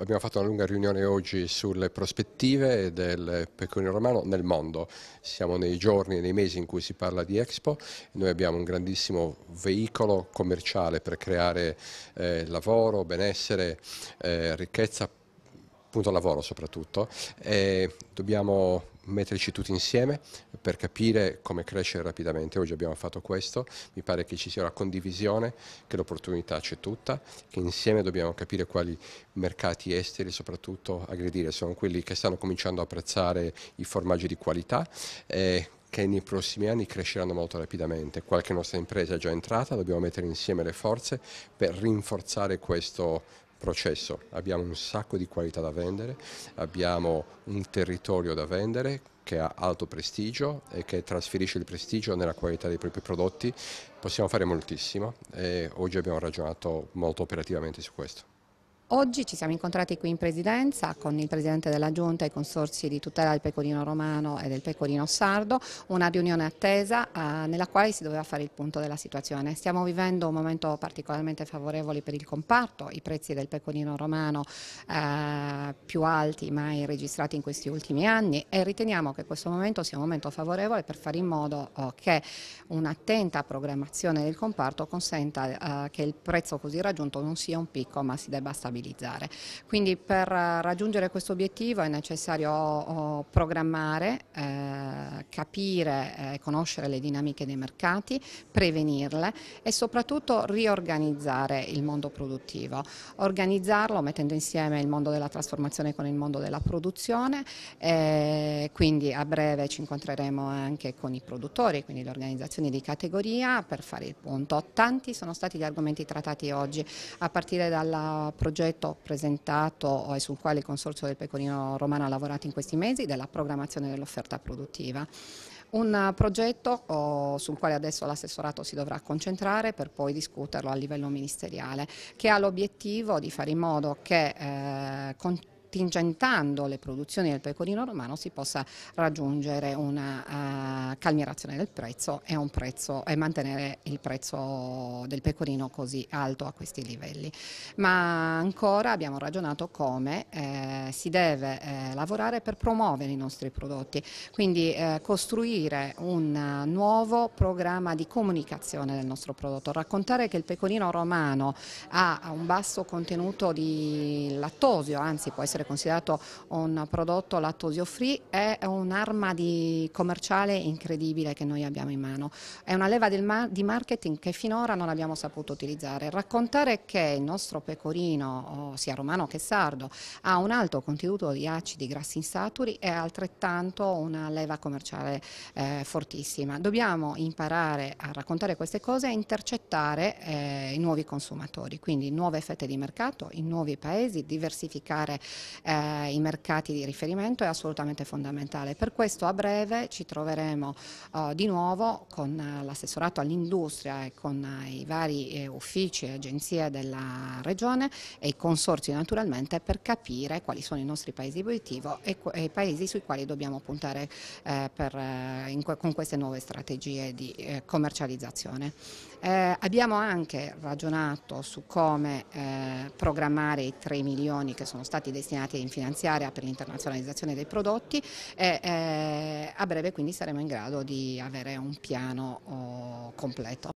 Abbiamo fatto una lunga riunione oggi sulle prospettive del pecorino romano nel mondo. Siamo nei giorni e nei mesi in cui si parla di Expo. Noi abbiamo un grandissimo veicolo commerciale per creare eh, lavoro, benessere, eh, ricchezza appunto lavoro soprattutto, e dobbiamo metterci tutti insieme per capire come crescere rapidamente. Oggi abbiamo fatto questo, mi pare che ci sia una condivisione, che l'opportunità c'è tutta, che insieme dobbiamo capire quali mercati esteri soprattutto aggredire, sono quelli che stanno cominciando a apprezzare i formaggi di qualità e che nei prossimi anni cresceranno molto rapidamente. Qualche nostra impresa è già entrata, dobbiamo mettere insieme le forze per rinforzare questo processo, abbiamo un sacco di qualità da vendere, abbiamo un territorio da vendere che ha alto prestigio e che trasferisce il prestigio nella qualità dei propri prodotti, possiamo fare moltissimo e oggi abbiamo ragionato molto operativamente su questo. Oggi ci siamo incontrati qui in presidenza con il presidente della giunta e i consorsi di tutela del pecorino romano e del pecorino sardo, una riunione attesa eh, nella quale si doveva fare il punto della situazione. Stiamo vivendo un momento particolarmente favorevole per il comparto, i prezzi del pecorino romano eh, più alti mai registrati in questi ultimi anni e riteniamo che questo momento sia un momento favorevole per fare in modo eh, che un'attenta programmazione del comparto consenta eh, che il prezzo così raggiunto non sia un picco ma si debba stabilizzare stabilizzare. Quindi per raggiungere questo obiettivo è necessario oh, oh, programmare, eh, capire e eh, conoscere le dinamiche dei mercati, prevenirle e soprattutto riorganizzare il mondo produttivo. Organizzarlo mettendo insieme il mondo della trasformazione con il mondo della produzione, eh, quindi a breve ci incontreremo anche con i produttori, quindi le organizzazioni di categoria per fare il punto. Tanti sono stati gli argomenti trattati oggi, a partire dal progetto progetto presentato e sul quale il Consorzio del Pecorino Romano ha lavorato in questi mesi, della programmazione dell'offerta produttiva. Un progetto oh, sul quale adesso l'assessorato si dovrà concentrare per poi discuterlo a livello ministeriale, che ha l'obiettivo di fare in modo che eh, contingentando le produzioni del pecorino romano si possa raggiungere una uh, calmierazione del prezzo e, prezzo e, mantenere il prezzo del pecorino così alto a questi livelli. Ma ancora abbiamo ragionato come eh, si deve eh, lavorare per promuovere i nostri prodotti, quindi eh, costruire un nuovo programma di comunicazione del nostro prodotto, raccontare che il pecorino romano ha un basso contenuto di lattosio, anzi può essere essere considerato un prodotto lattosio free è un'arma commerciale incredibile che noi abbiamo in mano. È una leva ma di marketing che finora non abbiamo saputo utilizzare. Raccontare che il nostro pecorino, sia romano che sardo, ha un alto contenuto di acidi grassi insaturi è altrettanto una leva commerciale eh, fortissima. Dobbiamo imparare a raccontare queste cose e intercettare eh, i nuovi consumatori, quindi nuove fette di mercato in nuovi paesi, diversificare eh, i mercati di riferimento è assolutamente fondamentale. Per questo a breve ci troveremo eh, di nuovo con eh, l'assessorato all'industria e con eh, i vari eh, uffici e agenzie della regione e i consorzi naturalmente per capire quali sono i nostri paesi di obiettivo e, e, i paesi sui quali dobbiamo puntare per, in, con queste nuove strategie di commercializzazione. Eh, abbiamo anche ragionato su come eh, programmare i 3 milioni che sono stati destinati assegnati in finanziaria per l'internazionalizzazione dei prodotti e eh, a breve quindi saremo in grado di avere un piano oh, completo.